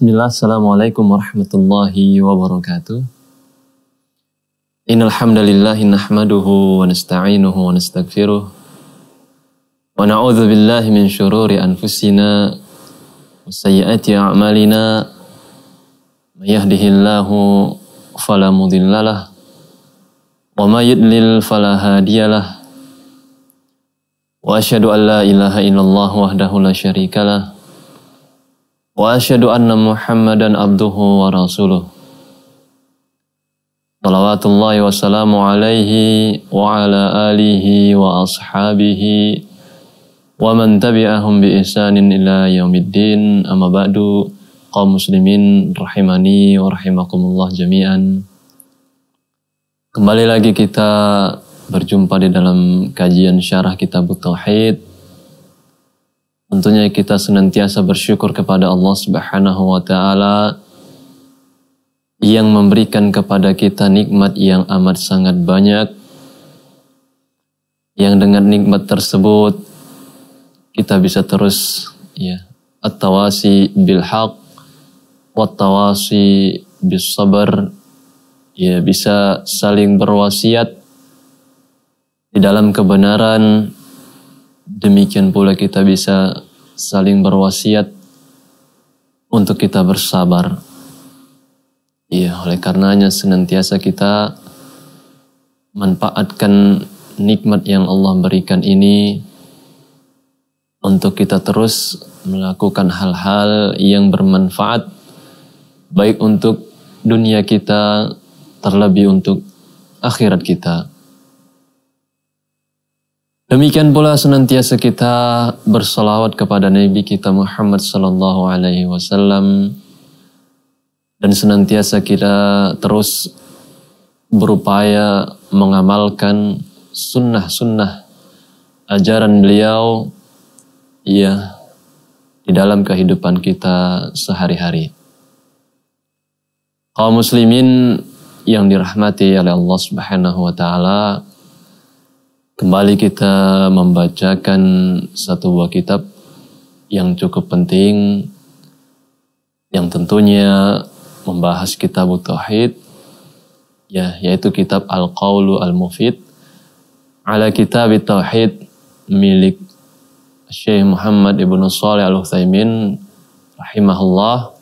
Bismillah, Assalamualaikum warahmatullahi wabarakatuh. Innal hamdalillah nahmaduhu wa nasta'inuhu wa nastaghfiruh. Wa na'udzu billahi min shururi anfusina wa sayyiati a'malina. May yahdihillahu wa may yudlil fala Wa asyhadu an la ilaha illallah wahdahu la syarikalah. واشهد ان محمدا عبده ورسوله صلوات الله وسلامه عليه وعلى اله واصحابه ومن تبعهم باحسان الى يوم الدين اما بعد kaum مسلمين rahimani wa الله jami'an kembali lagi kita berjumpa di dalam kajian syarah kitab tauhid Tentunya kita senantiasa bersyukur kepada Allah Subhanahu wa taala yang memberikan kepada kita nikmat yang amat sangat banyak yang dengan nikmat tersebut kita bisa terus ya at-tawasi bil haq watawasi tawasi sabar ya bisa saling berwasiat di dalam kebenaran Demikian pula kita bisa saling berwasiat untuk kita bersabar. Iya, oleh karenanya senantiasa kita manfaatkan nikmat yang Allah berikan ini untuk kita terus melakukan hal-hal yang bermanfaat baik untuk dunia kita terlebih untuk akhirat kita. Demikian pula senantiasa kita bersolawat kepada Nabi kita Muhammad Sallallahu Alaihi Wasallam dan senantiasa kita terus berupaya mengamalkan sunnah-sunnah ajaran beliau ya di dalam kehidupan kita sehari-hari. Kaum muslimin yang dirahmati oleh Allah Subhanahu wa taala, Kembali kita membacakan satu buah kitab yang cukup penting yang tentunya membahas kitab Tauhid ya yaitu kitab Al-Qaulu Al-Mufid ala kitab Tauhid milik Syekh Muhammad Ibnu Shalih Al-Utsaimin rahimahullah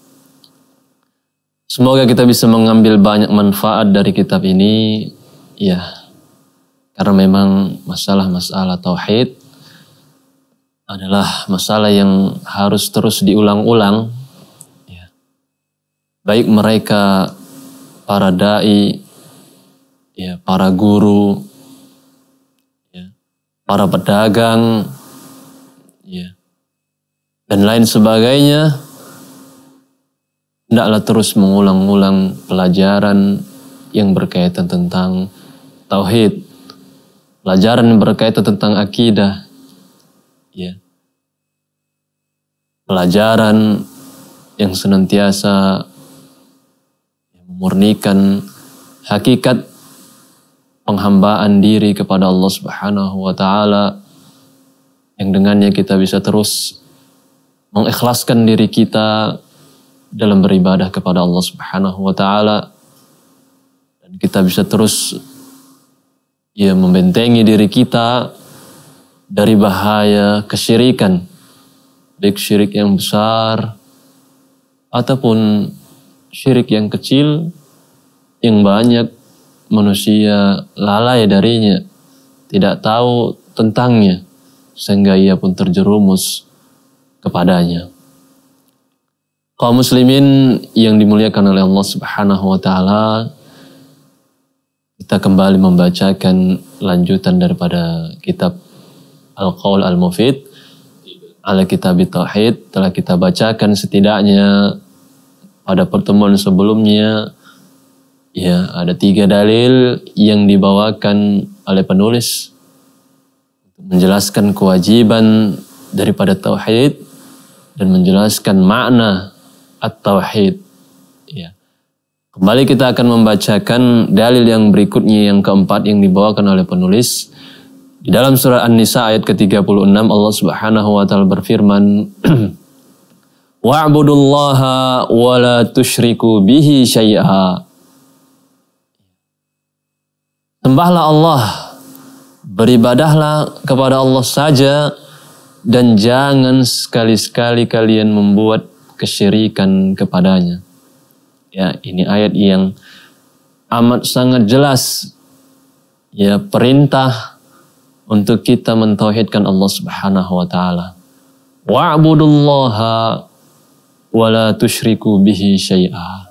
Semoga kita bisa mengambil banyak manfaat dari kitab ini. Ya, karena memang masalah-masalah tauhid adalah masalah yang harus terus diulang-ulang. Ya. Baik mereka para dai, ya, para guru, ya, para pedagang, ya, dan lain sebagainya. hendaklah terus mengulang-ulang pelajaran yang berkaitan tentang tauhid pelajaran yang berkaitan tentang akidah. Ya. Pelajaran yang senantiasa memurnikan hakikat penghambaan diri kepada Allah Subhanahu wa taala yang dengannya kita bisa terus mengikhlaskan diri kita dalam beribadah kepada Allah Subhanahu wa taala dan kita bisa terus ia membentengi diri kita dari bahaya kesyirikan, baik syirik yang besar ataupun syirik yang kecil yang banyak manusia lalai darinya, tidak tahu tentangnya sehingga ia pun terjerumus kepadanya. Kaum muslimin yang dimuliakan oleh Allah Subhanahu wa taala, kita kembali membacakan lanjutan daripada kitab Al-Qaul Al-Mufid ala kitab Tauhid telah kita bacakan setidaknya pada pertemuan sebelumnya ya ada tiga dalil yang dibawakan oleh penulis untuk menjelaskan kewajiban daripada tauhid dan menjelaskan makna at-tauhid Kembali kita akan membacakan dalil yang berikutnya yang keempat yang dibawakan oleh penulis. Di dalam surah An-Nisa ayat ke-36 Allah Subhanahu wa taala berfirman Wa'budullaha wa la tusyriku bihi syai'a. Sembahlah Allah, beribadahlah kepada Allah saja dan jangan sekali-sekali kalian membuat kesyirikan kepadanya. Ya, ini ayat yang amat sangat jelas ya perintah untuk kita mentauhidkan Allah Subhanahu wa taala. Wa'budullaha wa la tusyriku bihi syai'a.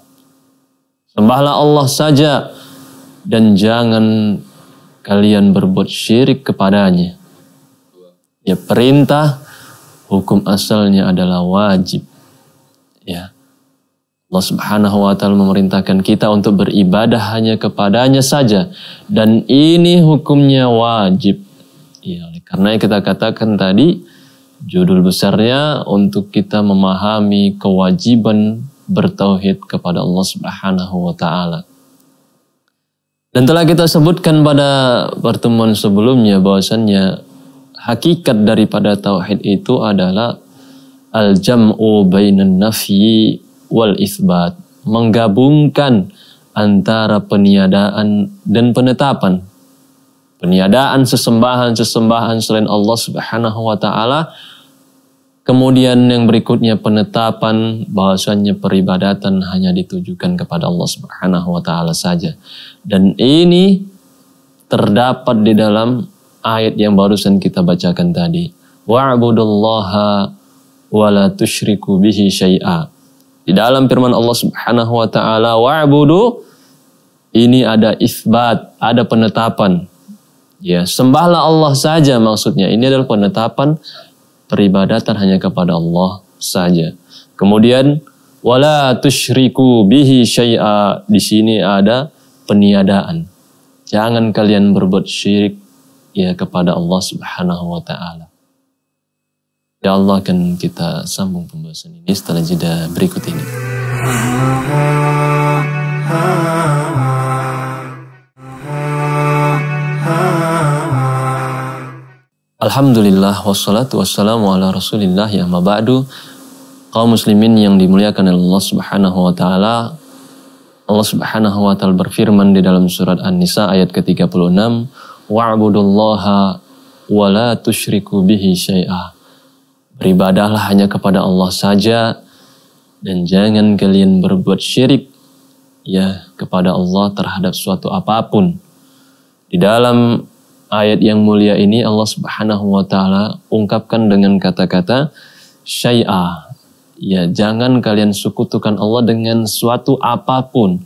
Sembahlah Allah saja dan jangan kalian berbuat syirik kepadanya. Ya perintah hukum asalnya adalah wajib. Allah Subhanahu wa taala memerintahkan kita untuk beribadah hanya kepadanya saja dan ini hukumnya wajib. Ya, karena yang kita katakan tadi judul besarnya untuk kita memahami kewajiban bertauhid kepada Allah Subhanahu wa taala. Dan telah kita sebutkan pada pertemuan sebelumnya bahwasannya hakikat daripada tauhid itu adalah al-jam'u bainan nafyi wal isbat, menggabungkan antara peniadaan dan penetapan. Peniadaan sesembahan-sesembahan selain Allah Subhanahu wa taala. Kemudian yang berikutnya penetapan bahwasanya peribadatan hanya ditujukan kepada Allah Subhanahu wa taala saja. Dan ini terdapat di dalam ayat yang barusan kita bacakan tadi. Wa'budullaha wa la tusyriku bihi syai'a di dalam firman Allah Subhanahu wa taala wa'budu ini ada isbat, ada penetapan. Ya, sembahlah Allah saja maksudnya. Ini adalah penetapan peribadatan hanya kepada Allah saja. Kemudian wala tusyriku bihi syai'a. Di sini ada peniadaan. Jangan kalian berbuat syirik ya kepada Allah Subhanahu wa taala. Ya Allah akan kita sambung pembahasan ini setelah jeda berikut ini. Alhamdulillah wassalatu wassalamu ala rasulillah ya ma'ba'du kaum muslimin yang dimuliakan oleh Allah subhanahu wa ta'ala Allah subhanahu wa ta'ala berfirman di dalam surat An-Nisa ayat ke-36 wa'budullaha wa la tusyriku bihi syai'ah Beribadahlah hanya kepada Allah saja dan jangan kalian berbuat syirik ya kepada Allah terhadap suatu apapun. Di dalam ayat yang mulia ini Allah Subhanahu wa taala ungkapkan dengan kata-kata syai'a. Ya, jangan kalian sekutukan Allah dengan suatu apapun.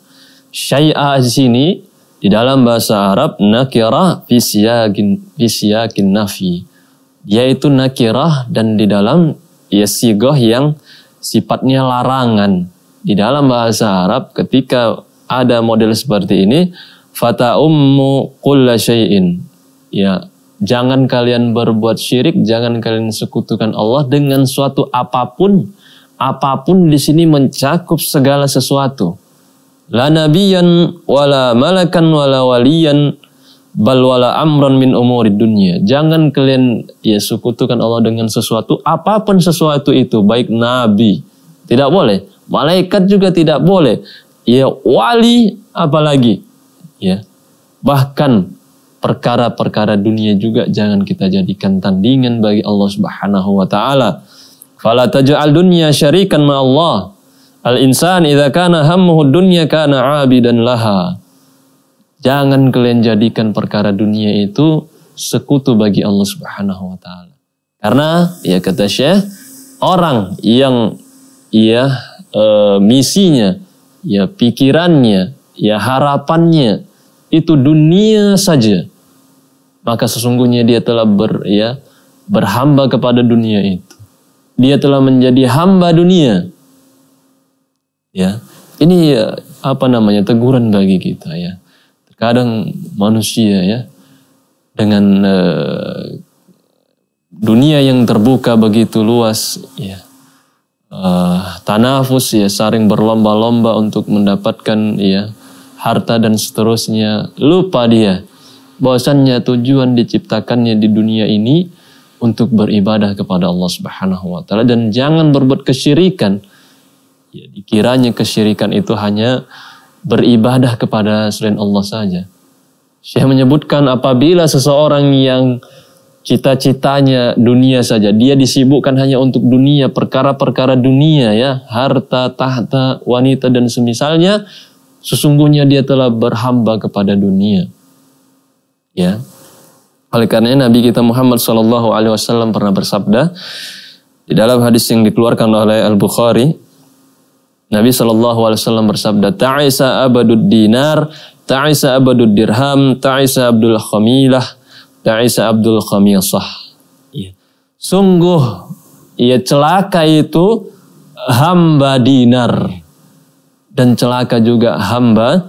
Syai'a di sini di dalam bahasa Arab nakirah fi siyaqin nafi yaitu nakirah dan di dalam ya yang sifatnya larangan. Di dalam bahasa Arab ketika ada model seperti ini, fata ummu kulla syai'in. Ya, jangan kalian berbuat syirik, jangan kalian sekutukan Allah dengan suatu apapun. Apapun di sini mencakup segala sesuatu. La nabiyan wala malakan wala waliyan balwala amron min umuri dunia. Jangan kalian ya sekutukan Allah dengan sesuatu, apapun sesuatu itu, baik nabi, tidak boleh. Malaikat juga tidak boleh. Ya wali apalagi. Ya. Bahkan perkara-perkara dunia juga jangan kita jadikan tandingan bagi Allah Subhanahu wa taala. Fala taj'al dunya syarikan ma Allah. Al insan idza kana hammuhu dunya kana dan laha. Jangan kalian jadikan perkara dunia itu sekutu bagi Allah Subhanahu wa taala. Karena ya kata Syekh, orang yang ya e, misinya, ya pikirannya, ya harapannya itu dunia saja, maka sesungguhnya dia telah ber ya berhamba kepada dunia itu. Dia telah menjadi hamba dunia. Ya. Ini ya, apa namanya teguran bagi kita ya kadang manusia ya dengan e, dunia yang terbuka begitu luas ya e, tanafus ya saring berlomba-lomba untuk mendapatkan ya harta dan seterusnya lupa dia bahwasannya tujuan diciptakannya di dunia ini untuk beribadah kepada Allah Subhanahu wa taala dan jangan berbuat kesyirikan ya dikiranya kesyirikan itu hanya beribadah kepada selain Allah saja. Syekh menyebutkan apabila seseorang yang cita-citanya dunia saja, dia disibukkan hanya untuk dunia, perkara-perkara dunia ya, harta, tahta, wanita dan semisalnya, sesungguhnya dia telah berhamba kepada dunia. Ya. Oleh karenanya Nabi kita Muhammad Shallallahu alaihi wasallam pernah bersabda di dalam hadis yang dikeluarkan oleh Al-Bukhari Nabi SAW bersabda, Ta'isa abadud dinar, Ta'isa abadud dirham, Ta'isa abdul khamilah, Ta'isa abdul khamisah. Ya. Sungguh, ya celaka itu hamba dinar. Dan celaka juga hamba,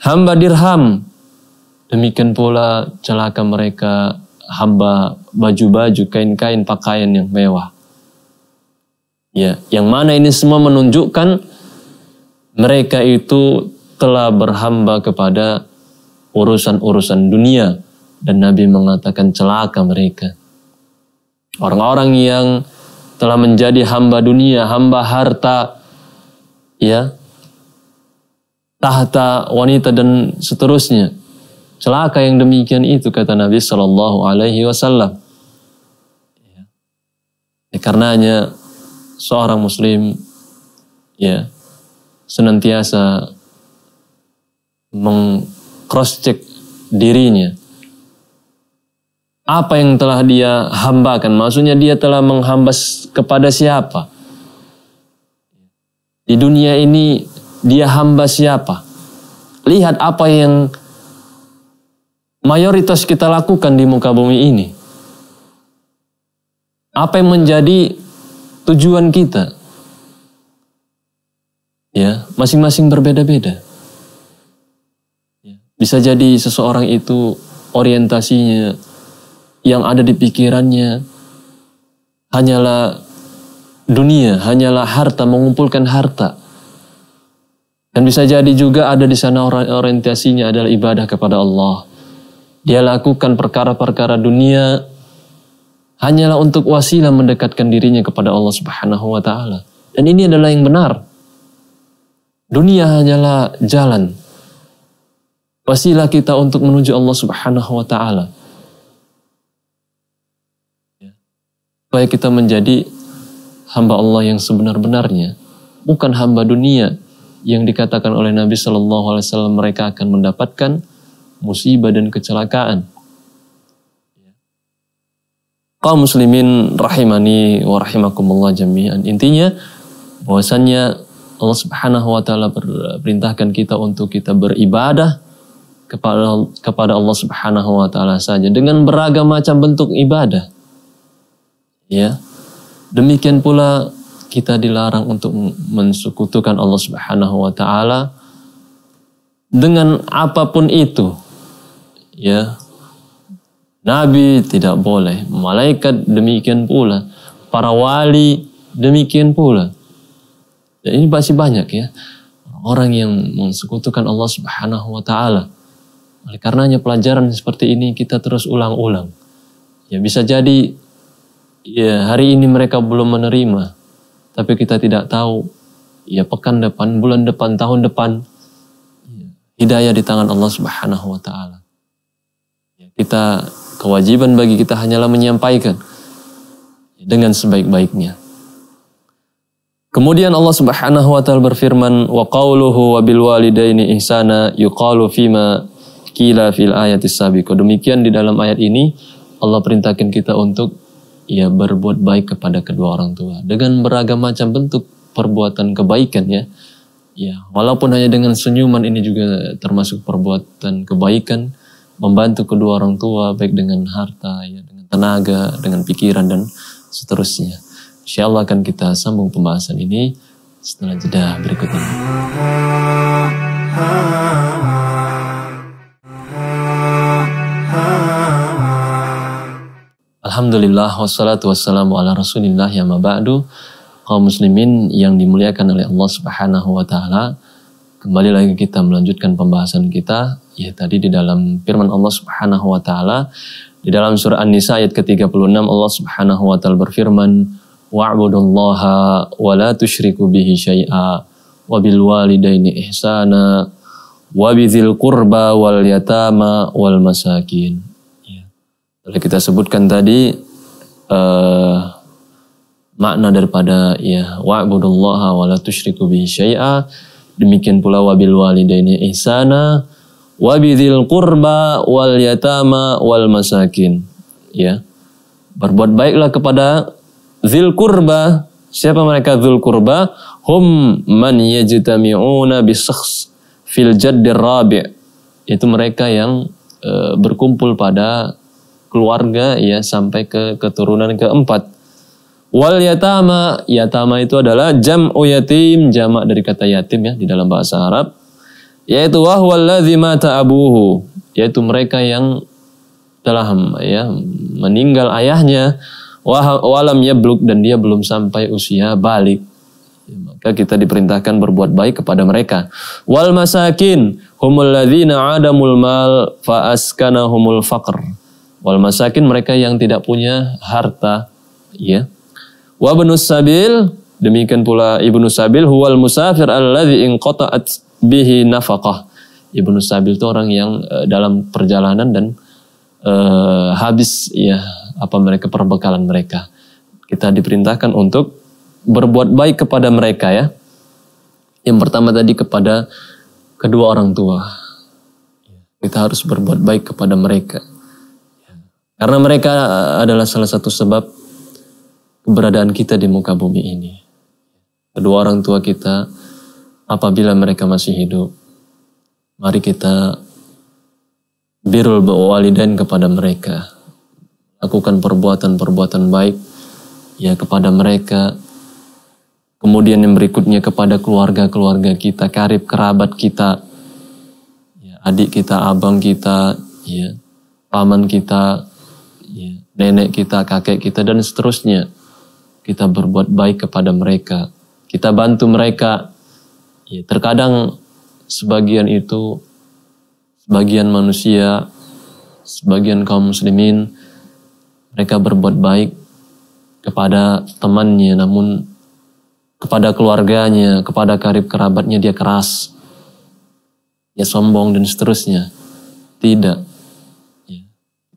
hamba dirham. Demikian pula celaka mereka hamba baju-baju, kain-kain, pakaian yang mewah. Ya, yang mana ini semua menunjukkan mereka itu telah berhamba kepada urusan-urusan dunia dan Nabi mengatakan celaka mereka. Orang-orang yang telah menjadi hamba dunia, hamba harta, ya, tahta wanita dan seterusnya. Celaka yang demikian itu kata Nabi Shallallahu Alaihi Wasallam. Ya. karenanya seorang Muslim, ya, senantiasa check dirinya. Apa yang telah dia hambakan? Maksudnya dia telah menghambas kepada siapa? Di dunia ini dia hamba siapa? Lihat apa yang mayoritas kita lakukan di muka bumi ini. Apa yang menjadi tujuan kita? ya masing-masing berbeda-beda. Ya, bisa jadi seseorang itu orientasinya yang ada di pikirannya hanyalah dunia, hanyalah harta, mengumpulkan harta. Dan bisa jadi juga ada di sana orientasinya adalah ibadah kepada Allah. Dia lakukan perkara-perkara dunia hanyalah untuk wasilah mendekatkan dirinya kepada Allah Subhanahu wa taala. Dan ini adalah yang benar. Dunia hanyalah jalan. Wasilah kita untuk menuju Allah Subhanahu wa taala. Ya. Supaya kita menjadi hamba Allah yang sebenar-benarnya, bukan hamba dunia yang dikatakan oleh Nabi Shallallahu alaihi wasallam mereka akan mendapatkan musibah dan kecelakaan. Ya. Kau muslimin rahimani wa rahimakumullah jami'an. Intinya bahwasannya Allah Subhanahu wa taala perintahkan kita untuk kita beribadah kepada kepada Allah Subhanahu wa taala saja dengan beragam macam bentuk ibadah. Ya. Demikian pula kita dilarang untuk mensukutukan Allah Subhanahu wa taala dengan apapun itu. Ya. Nabi tidak boleh, malaikat demikian pula, para wali demikian pula. Dan ini masih banyak ya. Orang yang mensekutukan Allah subhanahu wa ta'ala. Oleh karenanya pelajaran seperti ini kita terus ulang-ulang. Ya bisa jadi ya hari ini mereka belum menerima. Tapi kita tidak tahu ya pekan depan, bulan depan, tahun depan. Ya, hidayah di tangan Allah subhanahu wa ta'ala. Ya, kita kewajiban bagi kita hanyalah menyampaikan ya, dengan sebaik-baiknya. Kemudian Allah Subhanahu wa taala berfirman wa qauluhu wa bil walidaini ihsana yuqalu fima kila fil ayati sabiqah. Demikian di dalam ayat ini Allah perintahkan kita untuk ya berbuat baik kepada kedua orang tua dengan beragam macam bentuk perbuatan kebaikan ya. Ya, walaupun hanya dengan senyuman ini juga termasuk perbuatan kebaikan membantu kedua orang tua baik dengan harta ya, dengan tenaga, dengan pikiran dan seterusnya. Insya Allah akan kita sambung pembahasan ini setelah jeda berikut ini. Alhamdulillah wassalatu wassalamu ala rasulillah ya mabadu kaum muslimin yang dimuliakan oleh Allah subhanahu wa ta'ala kembali lagi kita melanjutkan pembahasan kita ya tadi di dalam firman Allah subhanahu wa ta'ala di dalam surah An-Nisa ayat ke-36 Allah subhanahu wa ta'ala berfirman wa'budullaha wa la tusyriku bihi syai'a wa bil walidaini ihsana wa bidzil qurba wal yatama wal masakin. Ya. kita sebutkan tadi uh, makna daripada ya wa'budullaha wa la tusyriku bihi syai'a demikian pula wabil walidaini ihsana wabidzil qurba wal yatama wal masakin ya berbuat baiklah kepada Zil kurba. Siapa mereka zul kurba? Hum man yajtami'una bi syakhs fil jaddir rabi'. Itu mereka yang e, berkumpul pada keluarga ya sampai ke keturunan keempat. Wal yatama, yatama itu adalah jam'u yatim, jamak dari kata yatim ya di dalam bahasa Arab. Yaitu wahwaladzi mata abuhu, yaitu mereka yang telah ya meninggal ayahnya walam yabluk dan dia belum sampai usia balik. Ya, maka kita diperintahkan berbuat baik kepada mereka. Wal masakin humul ladzina adamul mal fa askanahumul faqr. Wal masakin mereka yang tidak punya harta, ya. Wa benus sabil demikian pula ibnu sabil huwal musafir alladzi inqata'at bihi nafaqah. Ibnu sabil itu orang yang uh, dalam perjalanan dan uh, habis ya apa mereka perbekalan mereka. Kita diperintahkan untuk berbuat baik kepada mereka ya. Yang pertama tadi kepada kedua orang tua. Kita harus berbuat baik kepada mereka. Karena mereka eh, adalah salah satu sebab keberadaan kita di muka bumi ini. Kedua orang tua kita apabila mereka masih hidup, mari kita birul walidain kepada mereka lakukan perbuatan-perbuatan baik ya kepada mereka. Kemudian yang berikutnya kepada keluarga-keluarga kita, karib kerabat kita, ya, adik kita, abang kita, ya, paman kita, ya, nenek kita, kakek kita dan seterusnya. Kita berbuat baik kepada mereka. Kita bantu mereka. Ya, terkadang sebagian itu sebagian manusia, sebagian kaum muslimin mereka berbuat baik kepada temannya, namun kepada keluarganya, kepada karib kerabatnya dia keras, dia sombong dan seterusnya. Tidak. Ya.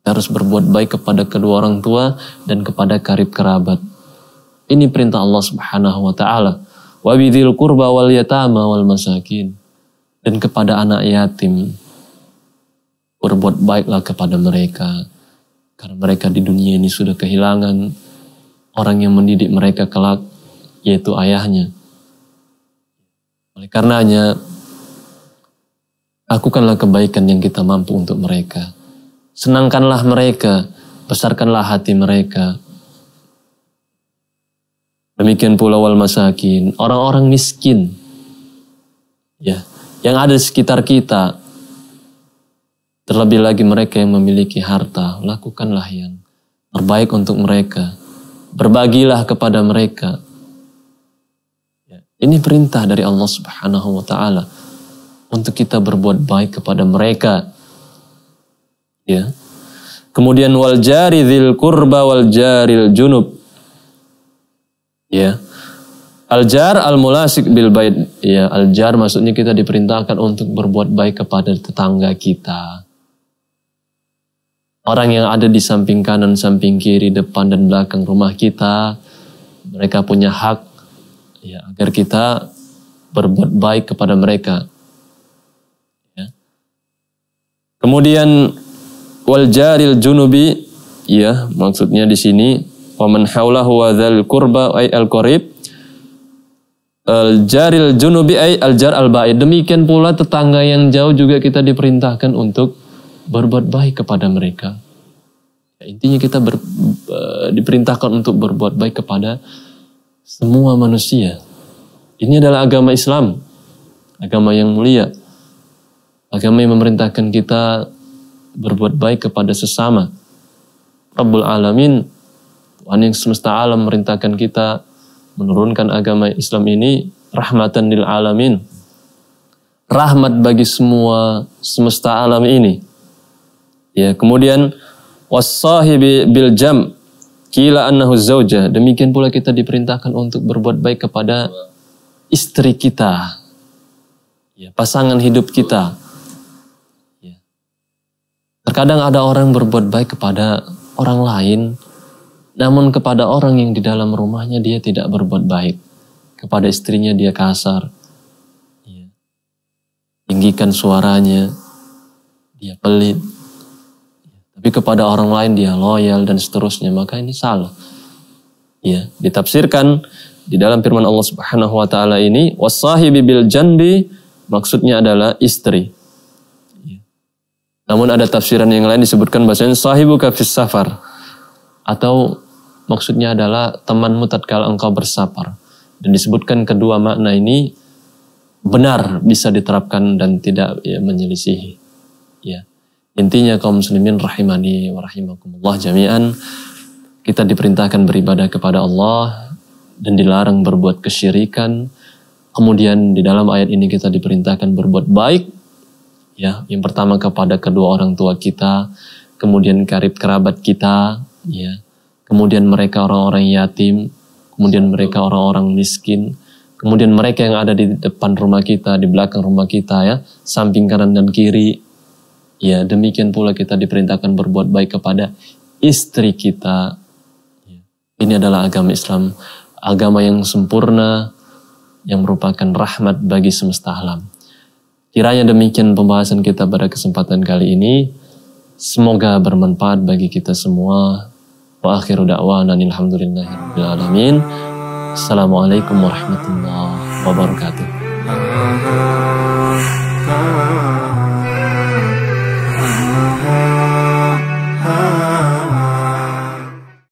Kita harus berbuat baik kepada kedua orang tua dan kepada karib kerabat. Ini perintah Allah Subhanahu wa taala. Wa Wabidil kurba wal yatama wal masakin. Dan kepada anak yatim. Berbuat baiklah kepada mereka karena mereka di dunia ini sudah kehilangan orang yang mendidik mereka kelak, yaitu ayahnya. Oleh karenanya, lakukanlah kebaikan yang kita mampu untuk mereka. Senangkanlah mereka, besarkanlah hati mereka. Demikian pula wal masakin, orang-orang miskin. Ya, yang ada di sekitar kita, Terlebih lagi mereka yang memiliki harta, lakukanlah yang terbaik untuk mereka. Berbagilah kepada mereka. Ya, ini perintah dari Allah Subhanahu wa taala untuk kita berbuat baik kepada mereka. Ya. Kemudian wal jari dzil qurba wal jaril junub. Ya. Al jar al mulasik bil bait. Ya, al jar maksudnya kita diperintahkan untuk berbuat baik kepada tetangga kita. Orang yang ada di samping kanan, samping kiri, depan dan belakang rumah kita, mereka punya hak ya agar kita berbuat baik kepada mereka. Ya. Kemudian wal junubi ya maksudnya di sini wa man haulahu wa dzal qurba ay al qarib al junubi ay al jar al ba'id demikian pula tetangga yang jauh juga kita diperintahkan untuk berbuat baik kepada mereka. Ya, intinya kita ber, e, diperintahkan untuk berbuat baik kepada semua manusia. Ini adalah agama Islam, agama yang mulia, agama yang memerintahkan kita berbuat baik kepada sesama. Rabbul Alamin, Tuhan yang semesta alam merintahkan kita menurunkan agama Islam ini rahmatan lil alamin. Rahmat bagi semua semesta alam ini. Ya, kemudian wasahibi bil jam kila annahu zauja. Demikian pula kita diperintahkan untuk berbuat baik kepada istri kita. Ya, pasangan hidup kita. Ya. Terkadang ada orang berbuat baik kepada orang lain, namun kepada orang yang di dalam rumahnya dia tidak berbuat baik. Kepada istrinya dia kasar. Ya. Tinggikan suaranya. Dia pelit tapi kepada orang lain dia loyal dan seterusnya maka ini salah ya ditafsirkan di dalam firman Allah Subhanahu wa taala ini wasahibi bil janbi maksudnya adalah istri ya. namun ada tafsiran yang lain disebutkan bahasanya sahibu kafis safar atau maksudnya adalah temanmu tatkala engkau bersafar dan disebutkan kedua makna ini benar bisa diterapkan dan tidak ya, menyelisihi ya Intinya kaum muslimin rahimani wa rahimakumullah jami'an kita diperintahkan beribadah kepada Allah dan dilarang berbuat kesyirikan. Kemudian di dalam ayat ini kita diperintahkan berbuat baik ya, yang pertama kepada kedua orang tua kita, kemudian karib kerabat kita ya. Kemudian mereka orang-orang yatim, kemudian mereka orang-orang miskin, kemudian mereka yang ada di depan rumah kita, di belakang rumah kita ya, samping kanan dan kiri, Ya, demikian pula kita diperintahkan berbuat baik kepada istri kita. Ya, ini adalah agama Islam, agama yang sempurna yang merupakan rahmat bagi semesta alam. Kiranya demikian pembahasan kita pada kesempatan kali ini. Semoga bermanfaat bagi kita semua. Wa akhiru da'wanan alhamdulillahirabbil alamin. Assalamualaikum warahmatullahi wabarakatuh. Ah, ah, ah,